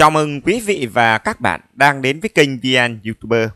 Chào mừng quý vị và các bạn đang đến với kênh VN YouTuber.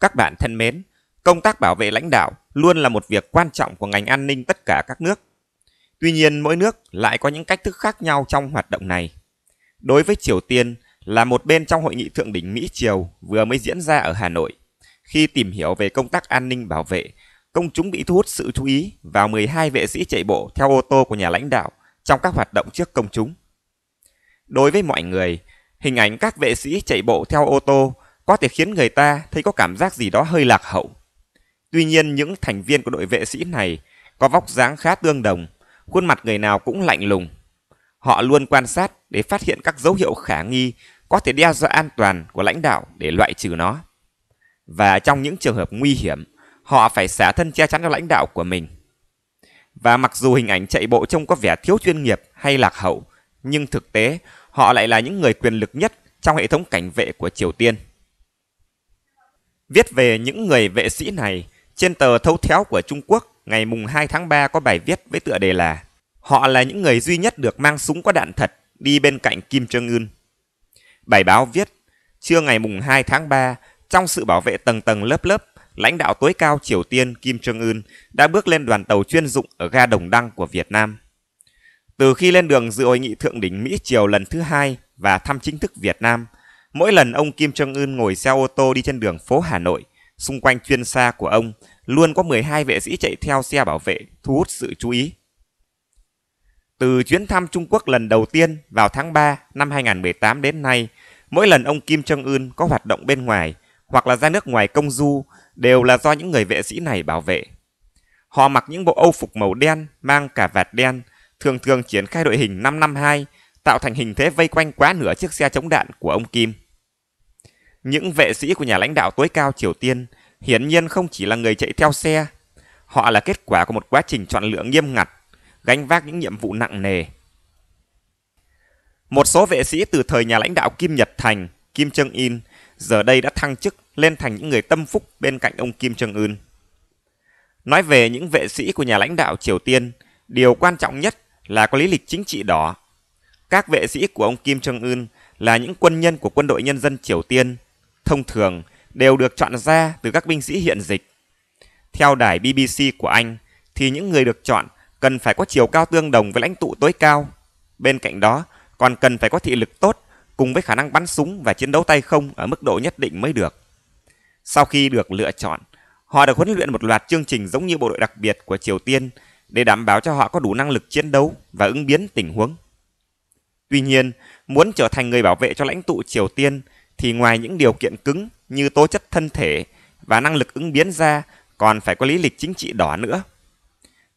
Các bạn thân mến, công tác bảo vệ lãnh đạo luôn là một việc quan trọng của ngành an ninh tất cả các nước. Tuy nhiên, mỗi nước lại có những cách thức khác nhau trong hoạt động này. Đối với Triều Tiên là một bên trong hội nghị thượng đỉnh Mỹ-Triều vừa mới diễn ra ở Hà Nội. Khi tìm hiểu về công tác an ninh bảo vệ, công chúng bị thu hút sự chú ý vào 12 vệ sĩ chạy bộ theo ô tô của nhà lãnh đạo trong các hoạt động trước công chúng. Đối với mọi người, Hình ảnh các vệ sĩ chạy bộ theo ô tô có thể khiến người ta thấy có cảm giác gì đó hơi lạc hậu. Tuy nhiên những thành viên của đội vệ sĩ này có vóc dáng khá tương đồng, khuôn mặt người nào cũng lạnh lùng. Họ luôn quan sát để phát hiện các dấu hiệu khả nghi có thể đe dọa an toàn của lãnh đạo để loại trừ nó. Và trong những trường hợp nguy hiểm, họ phải xả thân che chắn cho lãnh đạo của mình. Và mặc dù hình ảnh chạy bộ trông có vẻ thiếu chuyên nghiệp hay lạc hậu, nhưng thực tế họ lại là những người quyền lực nhất trong hệ thống cảnh vệ của Triều Tiên. Viết về những người vệ sĩ này, trên tờ Thấu Théo của Trung Quốc ngày mùng 2 tháng 3 có bài viết với tựa đề là Họ là những người duy nhất được mang súng có đạn thật đi bên cạnh Kim trương ưn Bài báo viết, trưa ngày mùng 2 tháng 3, trong sự bảo vệ tầng tầng lớp lớp, lãnh đạo tối cao Triều Tiên Kim trương ưn đã bước lên đoàn tàu chuyên dụng ở ga Đồng Đăng của Việt Nam. Từ khi lên đường dự hội nghị thượng đỉnh Mỹ Triều lần thứ hai và thăm chính thức Việt Nam, mỗi lần ông Kim Jong-un ngồi xe ô tô đi trên đường phố Hà Nội, xung quanh chuyên xa của ông luôn có 12 vệ sĩ chạy theo xe bảo vệ thu hút sự chú ý. Từ chuyến thăm Trung Quốc lần đầu tiên vào tháng 3 năm 2018 đến nay, mỗi lần ông Kim Jong-un có hoạt động bên ngoài hoặc là ra nước ngoài công du đều là do những người vệ sĩ này bảo vệ. Họ mặc những bộ âu phục màu đen, mang cả vạt đen, thường thường triển khai đội hình 552, tạo thành hình thế vây quanh quá nửa chiếc xe chống đạn của ông Kim. Những vệ sĩ của nhà lãnh đạo tối cao Triều Tiên hiển nhiên không chỉ là người chạy theo xe, họ là kết quả của một quá trình chọn lựa nghiêm ngặt, gánh vác những nhiệm vụ nặng nề. Một số vệ sĩ từ thời nhà lãnh đạo Kim Nhật Thành, Kim Trương In giờ đây đã thăng chức lên thành những người tâm phúc bên cạnh ông Kim Trương Ưn. Nói về những vệ sĩ của nhà lãnh đạo Triều Tiên, điều quan trọng nhất là có lý lịch chính trị đỏ. Các vệ sĩ của ông Kim Jong-un là những quân nhân của quân đội nhân dân Triều Tiên, thông thường đều được chọn ra từ các binh sĩ hiện dịch. Theo đài BBC của Anh, thì những người được chọn cần phải có chiều cao tương đồng với lãnh tụ tối cao. Bên cạnh đó, còn cần phải có thị lực tốt cùng với khả năng bắn súng và chiến đấu tay không ở mức độ nhất định mới được. Sau khi được lựa chọn, họ được huấn luyện một loạt chương trình giống như bộ đội đặc biệt của Triều Tiên để đảm bảo cho họ có đủ năng lực chiến đấu và ứng biến tình huống. Tuy nhiên, muốn trở thành người bảo vệ cho lãnh tụ Triều Tiên thì ngoài những điều kiện cứng như tố chất thân thể và năng lực ứng biến ra còn phải có lý lịch chính trị đỏ nữa.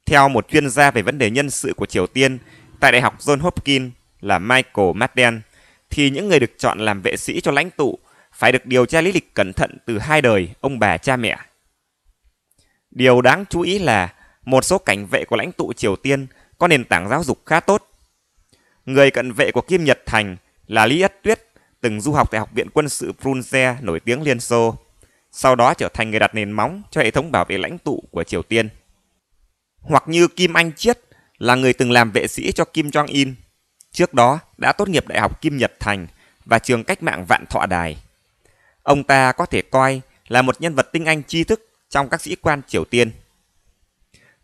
Theo một chuyên gia về vấn đề nhân sự của Triều Tiên tại Đại học John Hopkins là Michael Madden, thì những người được chọn làm vệ sĩ cho lãnh tụ phải được điều tra lý lịch cẩn thận từ hai đời ông bà cha mẹ. Điều đáng chú ý là một số cảnh vệ của lãnh tụ Triều Tiên có nền tảng giáo dục khá tốt. Người cận vệ của Kim Nhật Thành là Lý Ất Tuyết, từng du học tại Học viện Quân sự Prunze nổi tiếng Liên Xô, sau đó trở thành người đặt nền móng cho hệ thống bảo vệ lãnh tụ của Triều Tiên. Hoặc như Kim Anh Chiết là người từng làm vệ sĩ cho Kim Jong-in, trước đó đã tốt nghiệp Đại học Kim Nhật Thành và trường cách mạng Vạn Thọ Đài. Ông ta có thể coi là một nhân vật tinh anh tri thức trong các sĩ quan Triều Tiên.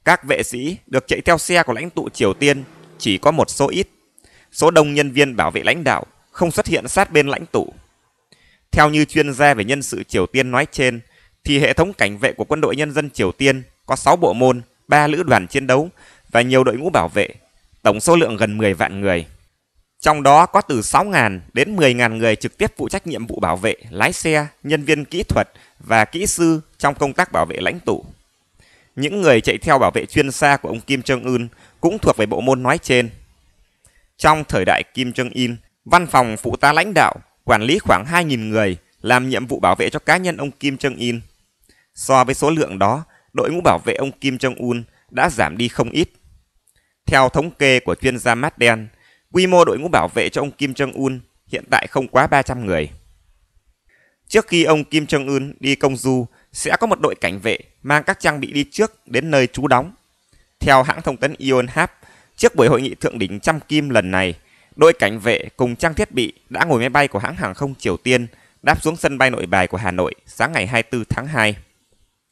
Các vệ sĩ được chạy theo xe của lãnh tụ Triều Tiên chỉ có một số ít. Số đông nhân viên bảo vệ lãnh đạo không xuất hiện sát bên lãnh tụ. Theo như chuyên gia về nhân sự Triều Tiên nói trên, thì hệ thống cảnh vệ của quân đội nhân dân Triều Tiên có 6 bộ môn, 3 lữ đoàn chiến đấu và nhiều đội ngũ bảo vệ, tổng số lượng gần 10 vạn người. Trong đó có từ 6.000 đến 10.000 người trực tiếp phụ trách nhiệm vụ bảo vệ, lái xe, nhân viên kỹ thuật và kỹ sư trong công tác bảo vệ lãnh tụ. Những người chạy theo bảo vệ chuyên xa của ông Kim Jong-un cũng thuộc về bộ môn nói trên. Trong thời đại Kim Jong-in, văn phòng phụ tá lãnh đạo quản lý khoảng 2.000 người làm nhiệm vụ bảo vệ cho cá nhân ông Kim Jong-in. So với số lượng đó, đội ngũ bảo vệ ông Kim Jong-un đã giảm đi không ít. Theo thống kê của chuyên gia Matt Dan, quy mô đội ngũ bảo vệ cho ông Kim Jong-un hiện tại không quá 300 người. Trước khi ông Kim Jong-un đi công du sẽ có một đội cảnh vệ mang các trang bị đi trước đến nơi trú đóng. Theo hãng thông tấn Yonhap, trước buổi hội nghị thượng đỉnh trăm kim lần này, đội cảnh vệ cùng trang thiết bị đã ngồi máy bay của hãng hàng không Triều Tiên đáp xuống sân bay nội bài của Hà Nội sáng ngày 24 tháng 2.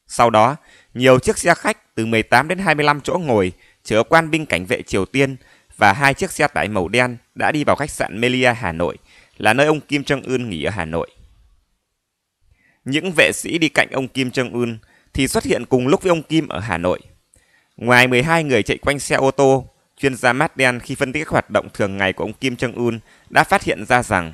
Sau đó, nhiều chiếc xe khách từ 18 đến 25 chỗ ngồi chở quan binh cảnh vệ Triều Tiên và hai chiếc xe tải màu đen đã đi vào khách sạn Melia Hà Nội, là nơi ông Kim Jong Un nghỉ ở Hà Nội những vệ sĩ đi cạnh ông Kim Jong-un thì xuất hiện cùng lúc với ông Kim ở Hà Nội. Ngoài 12 người chạy quanh xe ô tô, chuyên gia Matt Dan khi phân tích các hoạt động thường ngày của ông Kim Jong-un đã phát hiện ra rằng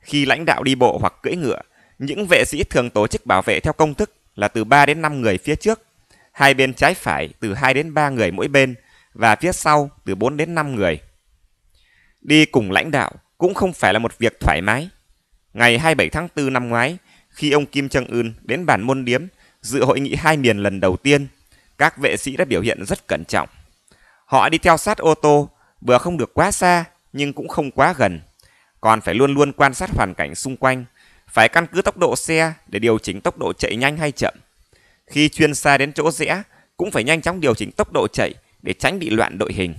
khi lãnh đạo đi bộ hoặc cưỡi ngựa, những vệ sĩ thường tổ chức bảo vệ theo công thức là từ 3 đến 5 người phía trước, hai bên trái phải từ 2 đến 3 người mỗi bên và phía sau từ 4 đến 5 người. Đi cùng lãnh đạo cũng không phải là một việc thoải mái. Ngày 27 tháng 4 năm ngoái, khi ông Kim Trân Ưn đến bản môn điếm dự hội nghị hai miền lần đầu tiên, các vệ sĩ đã biểu hiện rất cẩn trọng. Họ đi theo sát ô tô, vừa không được quá xa nhưng cũng không quá gần, còn phải luôn luôn quan sát hoàn cảnh xung quanh, phải căn cứ tốc độ xe để điều chỉnh tốc độ chạy nhanh hay chậm. Khi chuyên xa đến chỗ rẽ, cũng phải nhanh chóng điều chỉnh tốc độ chạy để tránh bị loạn đội hình.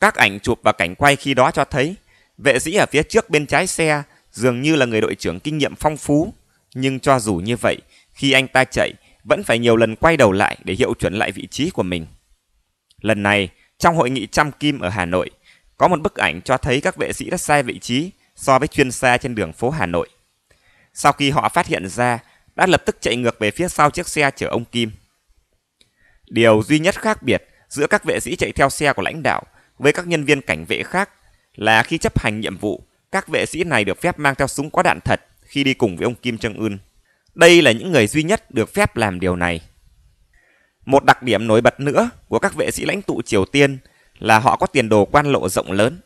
Các ảnh chụp và cảnh quay khi đó cho thấy, vệ sĩ ở phía trước bên trái xe dường như là người đội trưởng kinh nghiệm phong phú, nhưng cho dù như vậy, khi anh ta chạy, vẫn phải nhiều lần quay đầu lại để hiệu chuẩn lại vị trí của mình. Lần này, trong hội nghị trăm kim ở Hà Nội, có một bức ảnh cho thấy các vệ sĩ đã sai vị trí so với chuyên xe trên đường phố Hà Nội. Sau khi họ phát hiện ra, đã lập tức chạy ngược về phía sau chiếc xe chở ông Kim. Điều duy nhất khác biệt giữa các vệ sĩ chạy theo xe của lãnh đạo với các nhân viên cảnh vệ khác là khi chấp hành nhiệm vụ, các vệ sĩ này được phép mang theo súng có đạn thật khi đi cùng với ông Kim Jong Ưn. Đây là những người duy nhất được phép làm điều này. Một đặc điểm nổi bật nữa của các vệ sĩ lãnh tụ Triều Tiên là họ có tiền đồ quan lộ rộng lớn.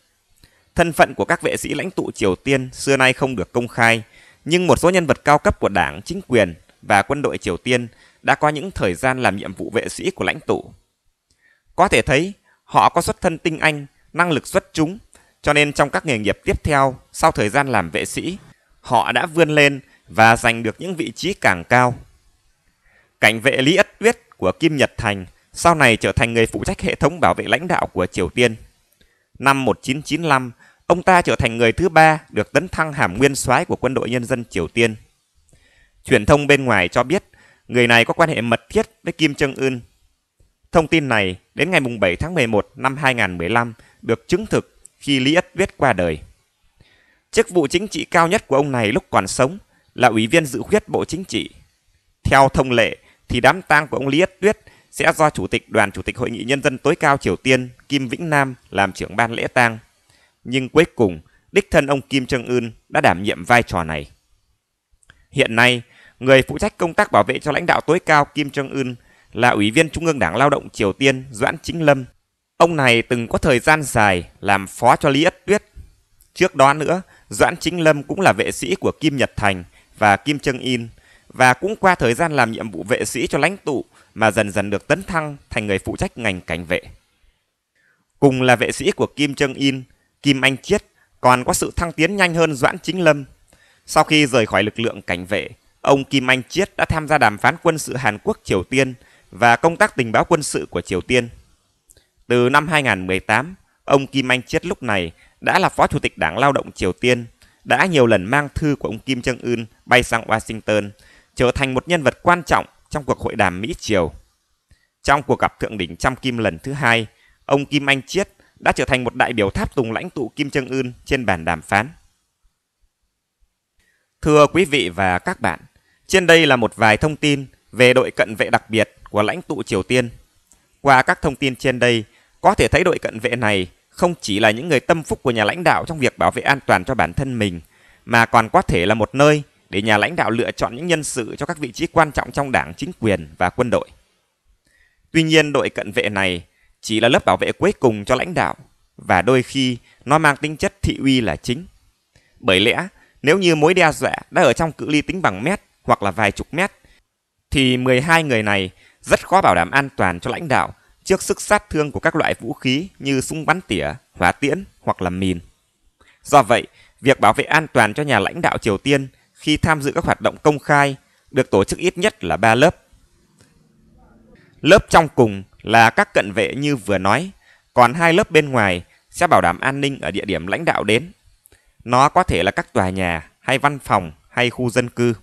Thân phận của các vệ sĩ lãnh tụ Triều Tiên xưa nay không được công khai, nhưng một số nhân vật cao cấp của đảng, chính quyền và quân đội Triều Tiên đã có những thời gian làm nhiệm vụ vệ sĩ của lãnh tụ. Có thể thấy, họ có xuất thân tinh anh, năng lực xuất chúng cho nên trong các nghề nghiệp tiếp theo, sau thời gian làm vệ sĩ, họ đã vươn lên và giành được những vị trí càng cao. Cảnh vệ Lý Ất Tuyết của Kim Nhật Thành sau này trở thành người phụ trách hệ thống bảo vệ lãnh đạo của Triều Tiên. Năm 1995, ông ta trở thành người thứ ba được tấn thăng hàm nguyên soái của quân đội nhân dân Triều Tiên. Truyền thông bên ngoài cho biết người này có quan hệ mật thiết với Kim Trương Ưn. Thông tin này đến ngày 7 tháng 11 năm 2015 được chứng thực khi Lý Ất Tuyết qua đời. Chức vụ chính trị cao nhất của ông này lúc còn sống là Ủy viên dự khuyết Bộ Chính trị. Theo thông lệ thì đám tang của ông Lý Ất Tuyết sẽ do Chủ tịch Đoàn Chủ tịch Hội nghị Nhân dân tối cao Triều Tiên Kim Vĩnh Nam làm trưởng ban lễ tang. Nhưng cuối cùng, đích thân ông Kim Trương Ưn đã đảm nhiệm vai trò này. Hiện nay, người phụ trách công tác bảo vệ cho lãnh đạo tối cao Kim Trương Ưn là Ủy viên Trung ương Đảng Lao động Triều Tiên Doãn Chính Lâm Ông này từng có thời gian dài làm phó cho Lý Ất Tuyết. Trước đó nữa, Doãn Chính Lâm cũng là vệ sĩ của Kim Nhật Thành và Kim Trân In và cũng qua thời gian làm nhiệm vụ vệ sĩ cho lãnh tụ mà dần dần được tấn thăng thành người phụ trách ngành cảnh vệ. Cùng là vệ sĩ của Kim Trân In, Kim Anh Chiết còn có sự thăng tiến nhanh hơn Doãn Chính Lâm. Sau khi rời khỏi lực lượng cảnh vệ, ông Kim Anh Chiết đã tham gia đàm phán quân sự Hàn Quốc Triều Tiên và công tác tình báo quân sự của Triều Tiên. Từ năm 2018, ông Kim Anh Chiết lúc này đã là Phó Chủ tịch Đảng Lao động Triều Tiên, đã nhiều lần mang thư của ông Kim Jong Un bay sang Washington, trở thành một nhân vật quan trọng trong cuộc hội đàm Mỹ-Triều. Trong cuộc gặp thượng đỉnh Trăm Kim lần thứ hai, ông Kim Anh Chiết đã trở thành một đại biểu tháp tùng lãnh tụ Kim Jong Un trên bàn đàm phán. Thưa quý vị và các bạn, trên đây là một vài thông tin về đội cận vệ đặc biệt của lãnh tụ Triều Tiên. Qua các thông tin trên đây, có thể thấy đội cận vệ này không chỉ là những người tâm phúc của nhà lãnh đạo trong việc bảo vệ an toàn cho bản thân mình, mà còn có thể là một nơi để nhà lãnh đạo lựa chọn những nhân sự cho các vị trí quan trọng trong đảng, chính quyền và quân đội. Tuy nhiên, đội cận vệ này chỉ là lớp bảo vệ cuối cùng cho lãnh đạo và đôi khi nó mang tính chất thị uy là chính. Bởi lẽ, nếu như mối đe dọa đã ở trong cự ly tính bằng mét hoặc là vài chục mét, thì 12 người này rất khó bảo đảm an toàn cho lãnh đạo trước sức sát thương của các loại vũ khí như súng bắn tỉa, hỏa tiễn hoặc là mìn. Do vậy, việc bảo vệ an toàn cho nhà lãnh đạo Triều Tiên khi tham dự các hoạt động công khai được tổ chức ít nhất là 3 lớp. Lớp trong cùng là các cận vệ như vừa nói, còn hai lớp bên ngoài sẽ bảo đảm an ninh ở địa điểm lãnh đạo đến. Nó có thể là các tòa nhà hay văn phòng hay khu dân cư.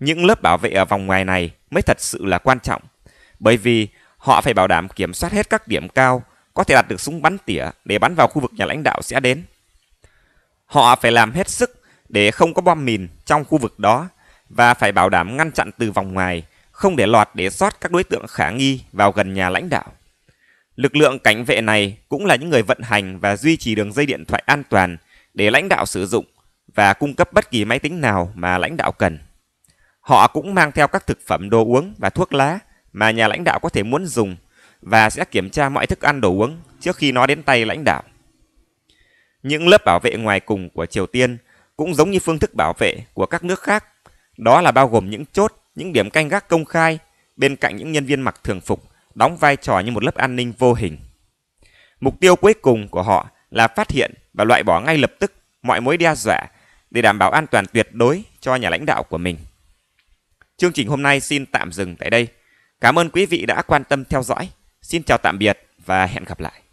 Những lớp bảo vệ ở vòng ngoài này mới thật sự là quan trọng, bởi vì Họ phải bảo đảm kiểm soát hết các điểm cao, có thể đặt được súng bắn tỉa để bắn vào khu vực nhà lãnh đạo sẽ đến. Họ phải làm hết sức để không có bom mìn trong khu vực đó và phải bảo đảm ngăn chặn từ vòng ngoài, không để lọt để sót các đối tượng khả nghi vào gần nhà lãnh đạo. Lực lượng cảnh vệ này cũng là những người vận hành và duy trì đường dây điện thoại an toàn để lãnh đạo sử dụng và cung cấp bất kỳ máy tính nào mà lãnh đạo cần. Họ cũng mang theo các thực phẩm đồ uống và thuốc lá mà nhà lãnh đạo có thể muốn dùng và sẽ kiểm tra mọi thức ăn đồ uống trước khi nó đến tay lãnh đạo. Những lớp bảo vệ ngoài cùng của Triều Tiên cũng giống như phương thức bảo vệ của các nước khác, đó là bao gồm những chốt, những điểm canh gác công khai bên cạnh những nhân viên mặc thường phục đóng vai trò như một lớp an ninh vô hình. Mục tiêu cuối cùng của họ là phát hiện và loại bỏ ngay lập tức mọi mối đe dọa để đảm bảo an toàn tuyệt đối cho nhà lãnh đạo của mình. Chương trình hôm nay xin tạm dừng tại đây. Cảm ơn quý vị đã quan tâm theo dõi. Xin chào tạm biệt và hẹn gặp lại.